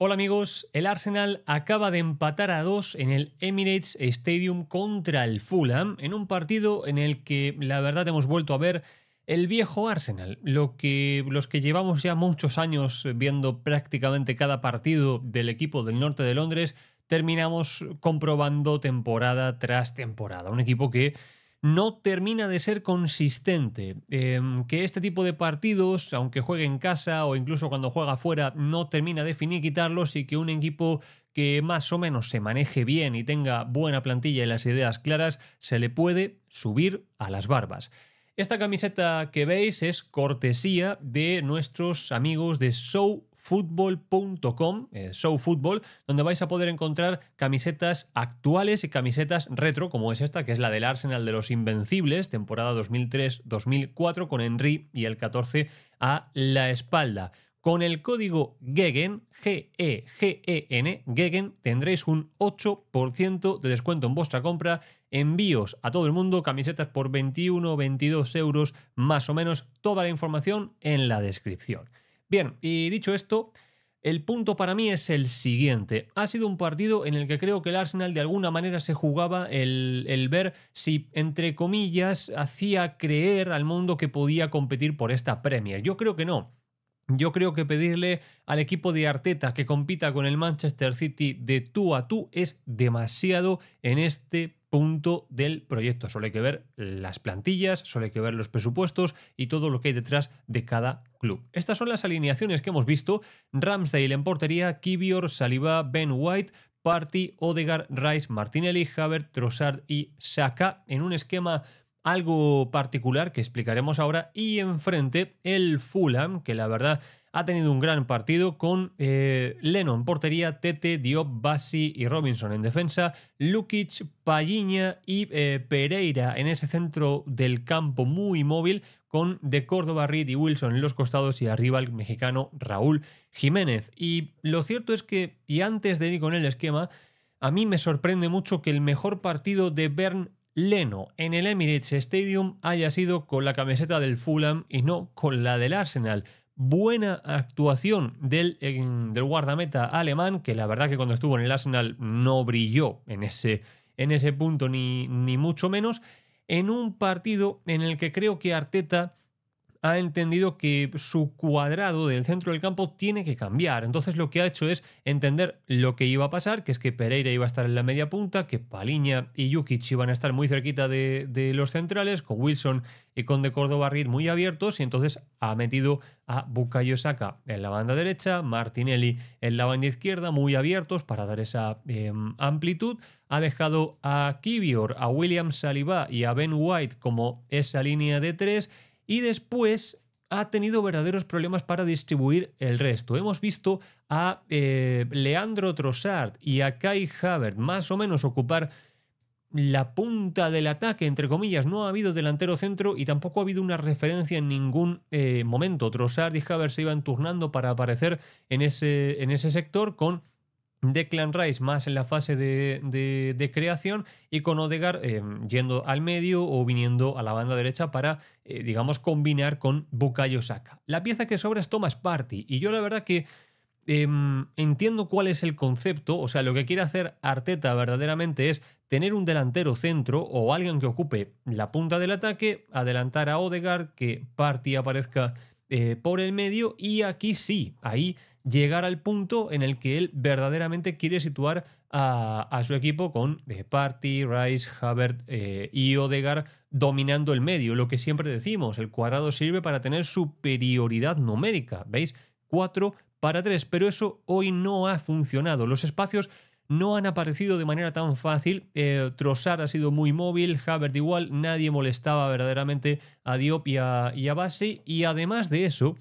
Hola amigos, el Arsenal acaba de empatar a dos en el Emirates Stadium contra el Fulham, en un partido en el que la verdad hemos vuelto a ver el viejo Arsenal, lo que los que llevamos ya muchos años viendo prácticamente cada partido del equipo del norte de Londres, terminamos comprobando temporada tras temporada, un equipo que no termina de ser consistente. Em, que este tipo de partidos, aunque juegue en casa o incluso cuando juega fuera, no termina de finiquitarlos y que un equipo que más o menos se maneje bien y tenga buena plantilla y las ideas claras, se le puede subir a las barbas. Esta camiseta que veis es cortesía de nuestros amigos de Show football.com eh, show football donde vais a poder encontrar camisetas actuales y camisetas retro, como es esta, que es la del Arsenal de los Invencibles, temporada 2003-2004, con Henry y el 14 a la espalda. Con el código GEGEN, G-E-G-E-N, GEGEN, tendréis un 8% de descuento en vuestra compra. Envíos a todo el mundo, camisetas por 21 22 euros más o menos. Toda la información en la descripción. Bien, y dicho esto, el punto para mí es el siguiente. Ha sido un partido en el que creo que el Arsenal de alguna manera se jugaba el, ver si, entre comillas, hacía creer al mundo que podía competir por esta Premier. Yo creo que no. Yo creo que pedirle al equipo de Arteta que compita con el Manchester City de tú a tú es demasiado en este punto del proyecto. Solo hay que ver las plantillas, solo hay que ver los presupuestos y todo lo que hay detrás de cada Club. Estas son las alineaciones que hemos visto. Ramsdale en portería, Kibior, Saliba, Ben White, Party, Odegaard, Rice, Martinelli, Havert, Trossard y Saka en un esquema algo particular que explicaremos ahora. Y enfrente el Fulham, que la verdad ha tenido un gran partido con eh, Lennon, portería, Tete, Diop, Bassi y Robinson en defensa, Lukic, Palliña y eh, Pereira en ese centro del campo muy móvil con De Córdoba, Reed y Wilson en los costados y arriba el mexicano Raúl Jiménez. Y lo cierto es que, y antes de ir con el esquema, a mí me sorprende mucho que el mejor partido de Bern Leno en el Emirates Stadium haya sido con la camiseta del Fulham y no con la del Arsenal. Buena actuación del, del guardameta alemán, que la verdad que cuando estuvo en el Arsenal no brilló en ese, en ese punto ni, ni mucho menos, en un partido en el que creo que Arteta ha entendido que su cuadrado del centro del campo tiene que cambiar. Entonces lo que ha hecho es entender lo que iba a pasar, que es que Pereira iba a estar en la media punta, que Paliña y Jukic iban a estar muy cerquita de, los centrales, con Wilson y con De Córdoba rid muy abiertos, y entonces ha metido a Bukayo Saka en la banda derecha, Martinelli en la banda izquierda, muy abiertos para dar esa em, amplitud. Ha dejado a Kivior, a William Saliba y a Ben White como esa línea de tres y después ha tenido verdaderos problemas para distribuir el resto. Hemos visto a eh, Leandro Trossard y a Kai Havertz más o menos ocupar la punta del ataque, entre comillas. No ha habido delantero centro y tampoco ha habido una referencia en ningún eh, momento. Trossard y Havertz se iban turnando para aparecer en ese, en ese sector con de Clan Rice más en la fase de, creación y con Odegar eh, yendo al medio o viniendo a la banda derecha para, eh, digamos, combinar con Bukayo Saka. La pieza que sobra es Thomas Party y yo la verdad que em, entiendo cuál es el concepto, o sea, lo que quiere hacer Arteta verdaderamente es tener un delantero centro o alguien que ocupe la punta del ataque, adelantar a Odegar, que Party aparezca eh, por el medio y aquí sí, ahí llegar al punto en el que él verdaderamente quiere situar a, su equipo con eh, Party, Rice, Havert eh, y Odegar dominando el medio. Lo que siempre decimos, el cuadrado sirve para tener superioridad numérica, ¿veis? 4 para 3, pero eso hoy no ha funcionado. Los espacios no han aparecido de manera tan fácil. Trosar eh, Trossard ha sido muy móvil, Havert igual, nadie molestaba verdaderamente a Diop y a, y Bassi. Y además de eso,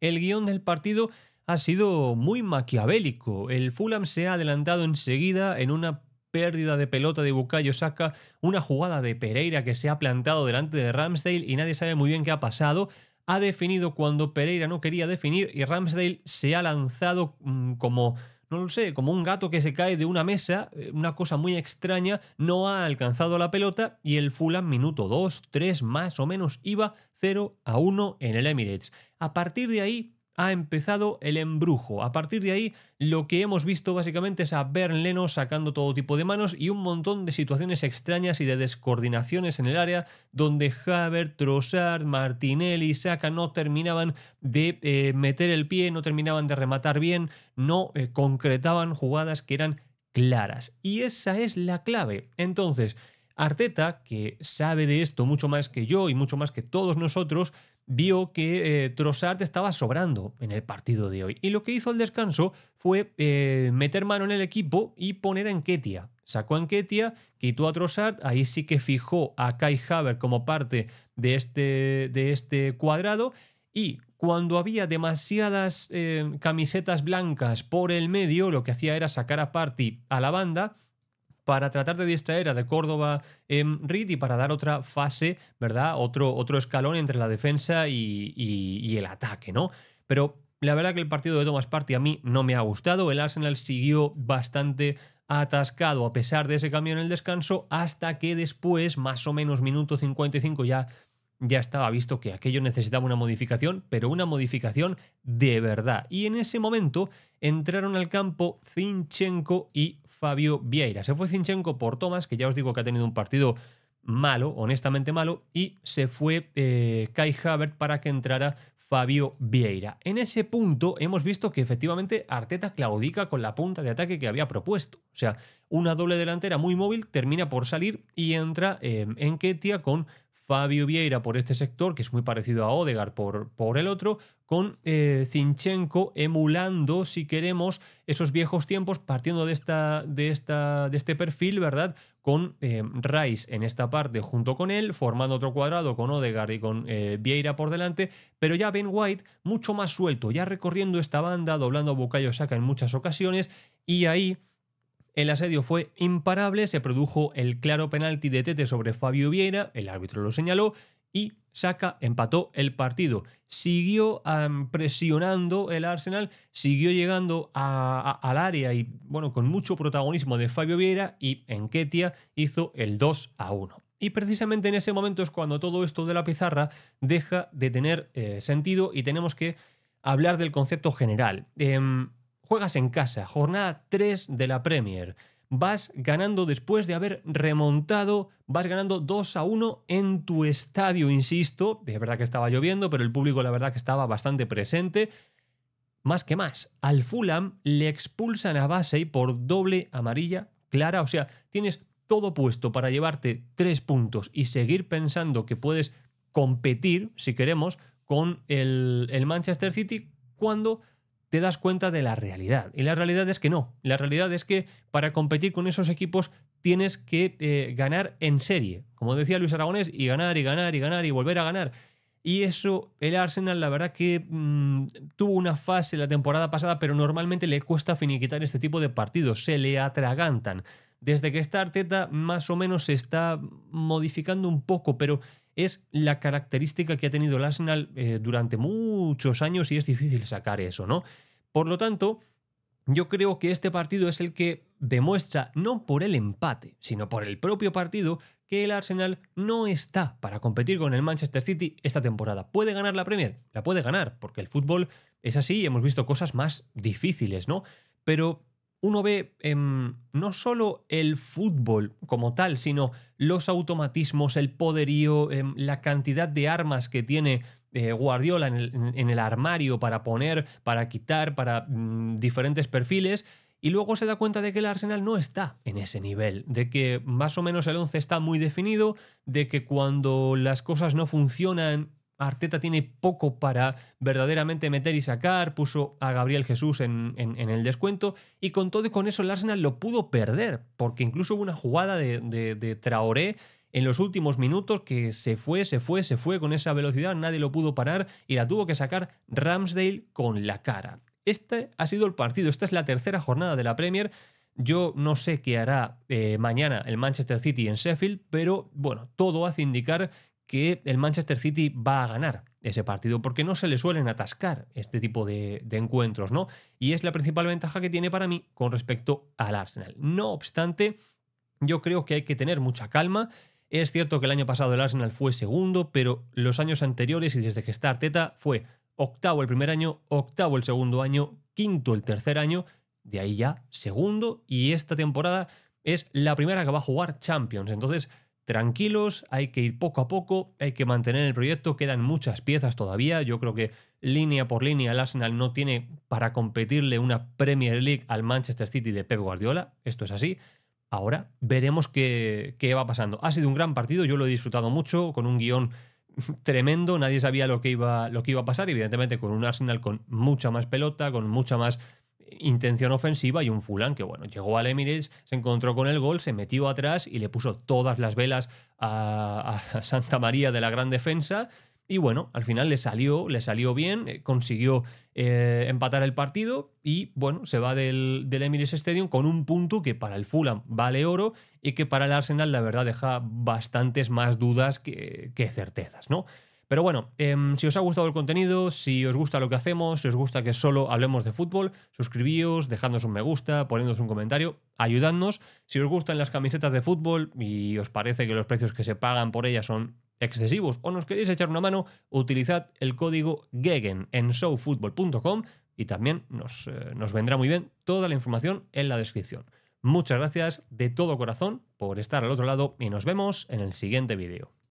el guión del partido ha sido muy maquiavélico. El Fulham se ha adelantado enseguida en una pérdida de pelota de Bukayo Saka, una jugada de Pereira que se ha plantado delante de Ramsdale y nadie sabe muy bien qué ha pasado. Ha definido cuando Pereira no quería definir y Ramsdale se ha lanzado mm, como no lo sé, como un gato que se cae de una mesa, eh, una cosa muy extraña, no ha alcanzado la pelota y el Fulham minuto 2, 3 más o menos iba 0 a 1 en el Emirates. A partir de ahí ha empezado el embrujo. A partir de ahí, lo que hemos visto básicamente es a Bern Leno sacando todo tipo de manos y un montón de situaciones extrañas y de descoordinaciones en el área donde Haber, Trossard, Martinelli, Saka no terminaban de eh, meter el pie, no terminaban de rematar bien, no eh, concretaban jugadas que eran claras. Y esa es la clave. Entonces, Arteta, que sabe de esto mucho más que yo y mucho más que todos nosotros, vio que eh, Trossard estaba sobrando en el partido de hoy. Y lo que hizo al descanso fue eh, meter mano en el equipo y poner a Enketia. Sacó a Enketia, quitó a Trossard, ahí sí que fijó a Kai Haver como parte de este, de este cuadrado y cuando había demasiadas eh, camisetas blancas por el medio, lo que hacía era sacar a Party a la banda para tratar de distraer a De Córdoba en Reed y para dar otra fase, ¿verdad? Otro, otro escalón entre la defensa y, el ataque, ¿no? Pero la verdad que el partido de Thomas Party a mí no me ha gustado. El Arsenal siguió bastante atascado a pesar de ese cambio en el descanso hasta que después, más o menos minuto 55 ya ya estaba visto que aquello necesitaba una modificación, pero una modificación de verdad. Y en ese momento entraron al campo Zinchenko y Fabio Vieira. Se fue Zinchenko por Tomás, que ya os digo que ha tenido un partido malo, honestamente malo, y se fue eh, Kai Havert para que entrara Fabio Vieira. En ese punto hemos visto que efectivamente Arteta claudica con la punta de ataque que había propuesto. O sea, una doble delantera muy móvil termina por salir y entra eh, en Ketia con Fabio Vieira por este sector, que es muy parecido a Odegar por, por el otro, con eh, Zinchenko emulando, si queremos, esos viejos tiempos, partiendo de, esta, de, esta, de este perfil, ¿verdad? Con eh, Rice en esta parte junto con él, formando otro cuadrado con Odegar y con eh, Vieira por delante, pero ya Ben White mucho más suelto, ya recorriendo esta banda, doblando a Bukayo en muchas ocasiones, y ahí el asedio fue imparable, se produjo el claro penalti de Tete sobre Fabio Vieira, el árbitro lo señaló, y saca, empató el partido. Siguió presionando el Arsenal, siguió llegando al área y, bueno, con mucho protagonismo de Fabio Vieira y en Ketia hizo el 2 a 1. Y precisamente en ese momento es cuando todo esto de la pizarra deja de tener eh, sentido y tenemos que hablar del concepto general. Em, Juegas en casa, jornada 3 de la Premier. Vas ganando después de haber remontado, vas ganando 2 a 1 en tu estadio, insisto. Es verdad que estaba lloviendo, pero el público la verdad que estaba bastante presente. Más que más, al Fulham le expulsan a Basey por doble amarilla clara. O sea, tienes todo puesto para llevarte 3 puntos y seguir pensando que puedes competir, si queremos, con el, el Manchester City cuando te das cuenta de la realidad. Y la realidad es que no. La realidad es que para competir con esos equipos tienes que eh, ganar en serie. Como decía Luis Aragonés, y ganar, y ganar, y ganar, y volver a ganar. Y eso, el Arsenal, la verdad que mm, tuvo una fase la temporada pasada, pero normalmente le cuesta finiquitar este tipo de partidos, se le atragantan. Desde que está Arteta, más o menos se está modificando un poco, pero es la característica que ha tenido el Arsenal eh, durante muchos años y es difícil sacar eso, ¿no? Por lo tanto, yo creo que este partido es el que demuestra, no por el empate, sino por el propio partido, que el Arsenal no está para competir con el Manchester City esta temporada. ¿Puede ganar la Premier? La puede ganar, porque el fútbol es así y hemos visto cosas más difíciles, ¿no? Pero uno ve em, no solo el fútbol como tal, sino los automatismos, el poderío, em, la cantidad de armas que tiene eh, Guardiola en el, armario para poner, para quitar, para mm, diferentes perfiles. Y luego se da cuenta de que el Arsenal no está en ese nivel, de que más o menos el 11 está muy definido, de que cuando las cosas no funcionan Arteta tiene poco para verdaderamente meter y sacar, puso a Gabriel Jesús en, el descuento y con todo y con eso el Arsenal lo pudo perder, porque incluso hubo una jugada de, Traoré en los últimos minutos que se fue, se fue, se fue con esa velocidad, nadie lo pudo parar y la tuvo que sacar Ramsdale con la cara. Este ha sido el partido, esta es la tercera jornada de la Premier. Yo no sé qué hará eh, mañana el Manchester City en Sheffield, pero bueno, todo hace indicar que el Manchester City va a ganar ese partido, porque no se le suelen atascar este tipo de, encuentros, ¿no? Y es la principal ventaja que tiene para mí con respecto al Arsenal. No obstante, yo creo que hay que tener mucha calma. Es cierto que el año pasado el Arsenal fue segundo, pero los años anteriores y desde que está Arteta fue octavo el primer año, octavo el segundo año, quinto el tercer año, de ahí ya segundo, y esta temporada es la primera que va a jugar Champions. Entonces, tranquilos, hay que ir poco a poco, hay que mantener el proyecto, quedan muchas piezas todavía, yo creo que línea por línea el Arsenal no tiene para competirle una Premier League al Manchester City de Pep Guardiola, esto es así. Ahora veremos qué, va pasando. Ha sido un gran partido, yo lo he disfrutado mucho, con un guión tremendo, nadie sabía lo que, iba, lo que iba a pasar, evidentemente con un Arsenal con mucha más pelota, con mucha más intención ofensiva y un Fulán que, bueno, llegó al Emirates, se encontró con el gol, se metió atrás y le puso todas las velas a, Santa María de la gran defensa. Y bueno, al final le salió, le salió bien, eh, consiguió eh, empatar el partido y bueno, se va del, del, Emirates Stadium con un punto que para el Fulham vale oro y que para el Arsenal la verdad deja bastantes más dudas que, que certezas, ¿no? Pero bueno, em, si os ha gustado el contenido, si os gusta lo que hacemos, si os gusta que solo hablemos de fútbol, suscribíos, dejadnos un me gusta, poniéndonos un comentario, ayudadnos. Si os gustan las camisetas de fútbol y os parece que los precios que se pagan por ellas son excesivos o nos queréis echar una mano, utilizad el código GEGEN en showfootball.com y también nos, eh, nos vendrá muy bien toda la información en la descripción. Muchas gracias de todo corazón por estar al otro lado y nos vemos en el siguiente vídeo.